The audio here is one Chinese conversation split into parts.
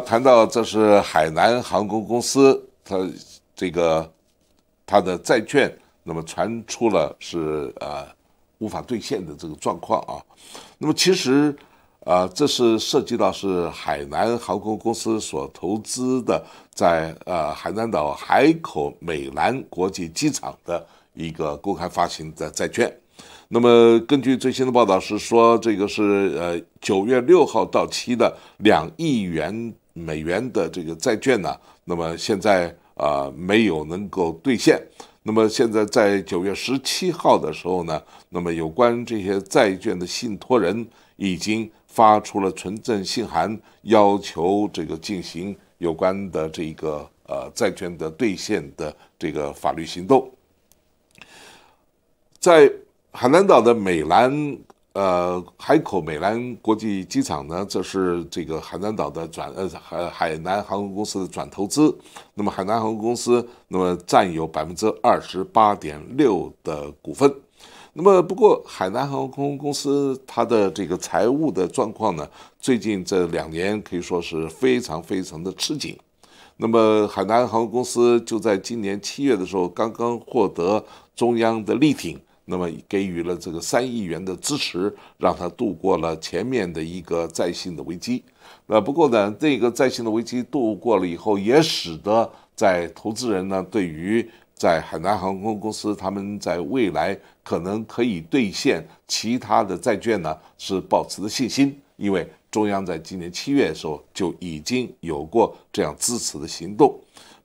谈到这是海南航空公司，它这个它的债券，那么传出了是呃无法兑现的这个状况啊。那么其实啊，这是涉及到是海南航空公司所投资的在呃海南岛海口美兰国际机场的一个公开发行的债券。那么根据最新的报道是说，这个是呃九月六号到期的两亿元。美元的这个债券呢，那么现在啊没有能够兑现。那么现在在九月十七号的时候呢，那么有关这些债券的信托人已经发出了存证信函，要求这个进行有关的这个呃债券的兑现的这个法律行动。在海南岛的美兰。呃，海口美兰国际机场呢，这是这个海南岛的转呃海海南航空公司的转投资。那么海南航空公司那么占有百分之二十八点六的股份。那么不过海南航空公司它的这个财务的状况呢，最近这两年可以说是非常非常的吃紧。那么海南航空公司就在今年七月的时候刚刚获得中央的力挺。那么给予了这个三亿元的支持，让他度过了前面的一个债信的危机。那不过呢，这个债信的危机度过了以后，也使得在投资人呢对于在海南航空公司他们在未来可能可以兑现其他的债券呢是保持的信心，因为中央在今年七月的时候就已经有过这样支持的行动。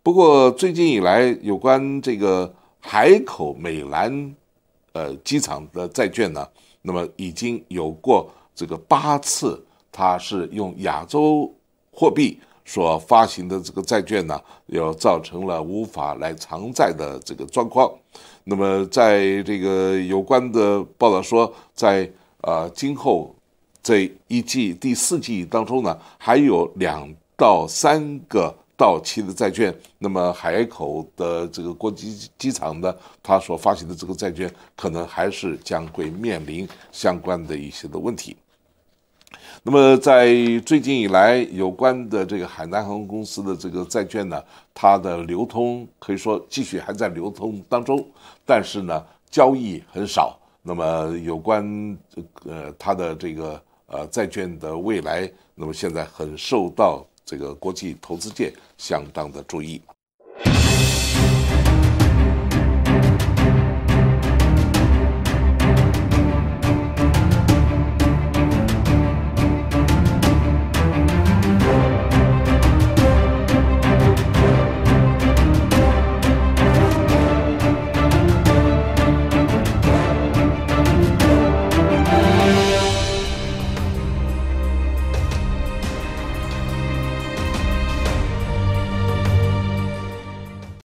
不过最近以来，有关这个海口美兰。呃，机场的债券呢，那么已经有过这个八次，它是用亚洲货币所发行的这个债券呢，又造成了无法来偿债的这个状况。那么在这个有关的报道说，在呃今后这一季第四季当中呢，还有两到三个。到期的债券，那么海口的这个国际机场呢，它所发行的这个债券，可能还是将会面临相关的一些的问题。那么在最近以来，有关的这个海南航空公司的这个债券呢，它的流通可以说继续还在流通当中，但是呢，交易很少。那么有关呃它的这个呃债券的未来，那么现在很受到。这个国际投资界相当的注意。